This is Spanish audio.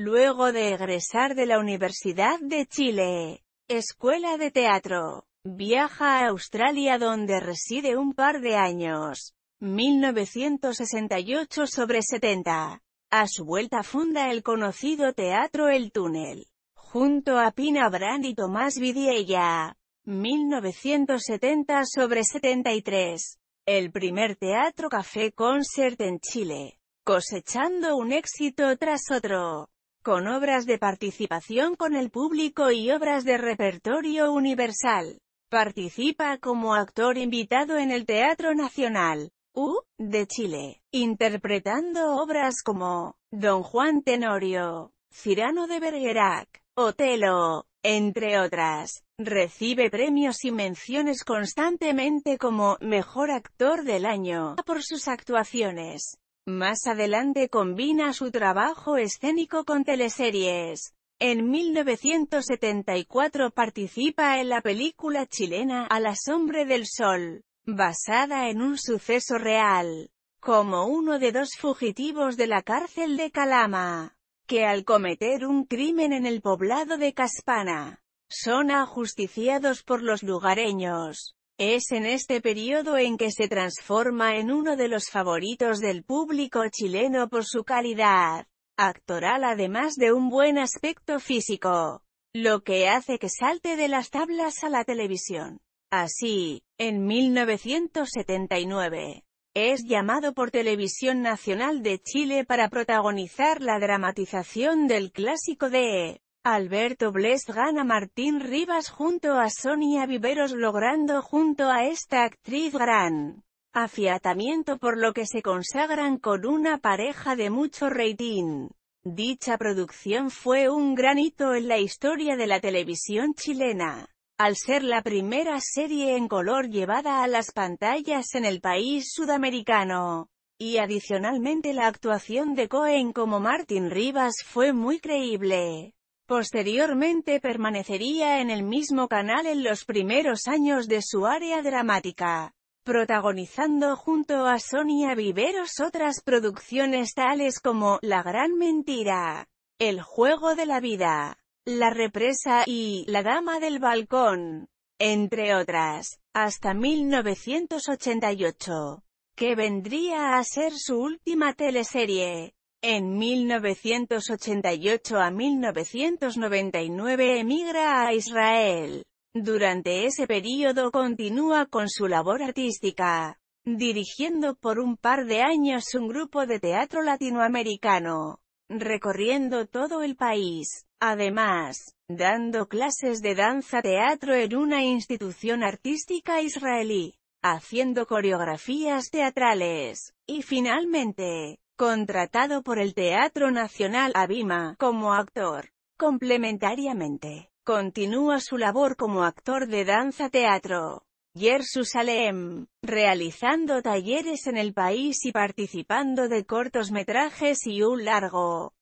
Luego de egresar de la Universidad de Chile, Escuela de Teatro, viaja a Australia donde reside un par de años, 1968 sobre 70. A su vuelta funda el conocido teatro El Túnel, junto a Pina Brand y Tomás Vidiella, 1970 sobre 73. El primer teatro café concert en Chile, cosechando un éxito tras otro con obras de participación con el público y obras de repertorio universal. Participa como actor invitado en el Teatro Nacional U de Chile, interpretando obras como Don Juan Tenorio, Cirano de Bergerac, Otelo, entre otras. Recibe premios y menciones constantemente como Mejor Actor del Año por sus actuaciones. Más adelante combina su trabajo escénico con teleseries. En 1974 participa en la película chilena A la sombra del sol, basada en un suceso real, como uno de dos fugitivos de la cárcel de Calama, que al cometer un crimen en el poblado de Caspana, son ajusticiados por los lugareños. Es en este periodo en que se transforma en uno de los favoritos del público chileno por su calidad actoral además de un buen aspecto físico, lo que hace que salte de las tablas a la televisión. Así, en 1979, es llamado por Televisión Nacional de Chile para protagonizar la dramatización del clásico de Alberto Bles gana Martín Rivas junto a Sonia Viveros logrando junto a esta actriz gran afiatamiento por lo que se consagran con una pareja de mucho rating. Dicha producción fue un gran hito en la historia de la televisión chilena, al ser la primera serie en color llevada a las pantallas en el país sudamericano y adicionalmente la actuación de Cohen como Martín Rivas fue muy creíble. Posteriormente permanecería en el mismo canal en los primeros años de su área dramática, protagonizando junto a Sonia Viveros otras producciones tales como La Gran Mentira, El Juego de la Vida, La Represa y La Dama del Balcón, entre otras, hasta 1988, que vendría a ser su última teleserie. En 1988 a 1999 emigra a Israel. Durante ese período continúa con su labor artística, dirigiendo por un par de años un grupo de teatro latinoamericano, recorriendo todo el país. Además, dando clases de danza-teatro en una institución artística israelí haciendo coreografías teatrales, y finalmente, contratado por el Teatro Nacional Abima como actor. Complementariamente, continúa su labor como actor de danza-teatro. Yersusalem, realizando talleres en el país y participando de cortos metrajes y un largo.